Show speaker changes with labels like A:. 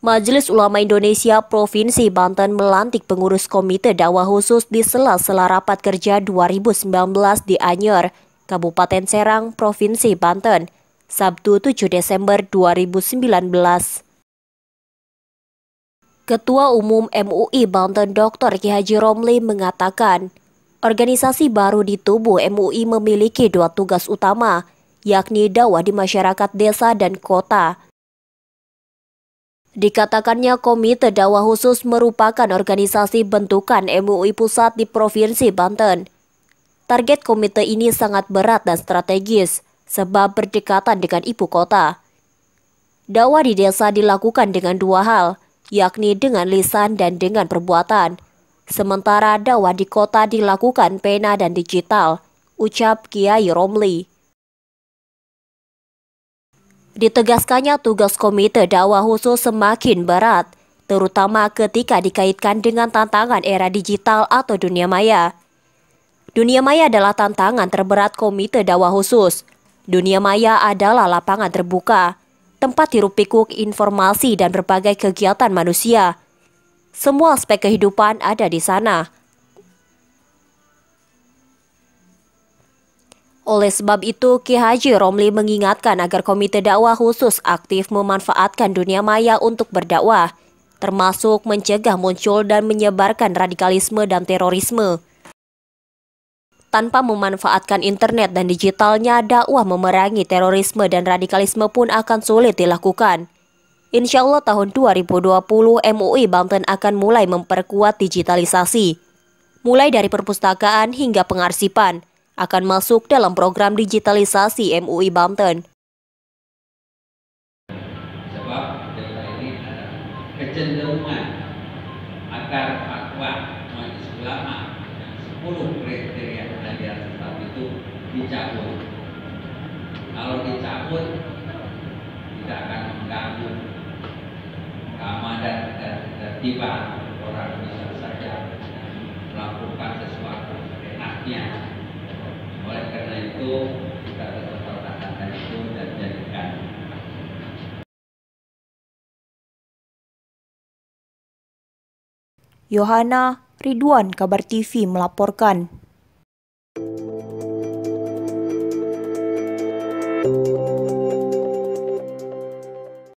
A: Majelis Ulama Indonesia Provinsi Banten melantik pengurus Komite Dakwah Khusus di sela-sela rapat kerja 2019 di Anyer, Kabupaten Serang, Provinsi Banten, Sabtu 7 Desember 2019. Ketua Umum MUI Banten Dr. Ki Haji Romli mengatakan, organisasi baru di tubuh MUI memiliki dua tugas utama, yakni dakwah di masyarakat desa dan kota Dikatakannya Komite dawah Khusus merupakan organisasi bentukan MUI Pusat di Provinsi Banten. Target komite ini sangat berat dan strategis, sebab berdekatan dengan ibu kota. Dakwah di desa dilakukan dengan dua hal, yakni dengan lisan dan dengan perbuatan. Sementara dakwah di kota dilakukan pena dan digital, ucap Kiai Romli. Ditegaskannya tugas Komite Dakwah Khusus semakin berat, terutama ketika dikaitkan dengan tantangan era digital atau dunia maya. Dunia maya adalah tantangan terberat Komite Dakwah Khusus. Dunia maya adalah lapangan terbuka, tempat hirup pikuk informasi dan berbagai kegiatan manusia. Semua aspek kehidupan ada di sana, Oleh sebab itu, Ki Haji Romli mengingatkan agar Komite Dakwah khusus aktif memanfaatkan dunia maya untuk berdakwah, termasuk mencegah muncul dan menyebarkan radikalisme dan terorisme. Tanpa memanfaatkan internet dan digitalnya, dakwah memerangi terorisme dan radikalisme pun akan sulit dilakukan. Insya Allah tahun 2020 MUI Banten akan mulai memperkuat digitalisasi. Mulai dari perpustakaan hingga pengarsipan, akan masuk dalam program digitalisasi MUI Banten.
B: Sebab ini ada kecenderungan agar fatwa majelis ulama yang 10 kriteria yang tetap itu dicabut. Kalau dicabut tidak akan mengganggu keamanan dan tiba orang bisa saja melakukan sesuatu enaknya
A: Yohana Ridwan Kabar TV melaporkan.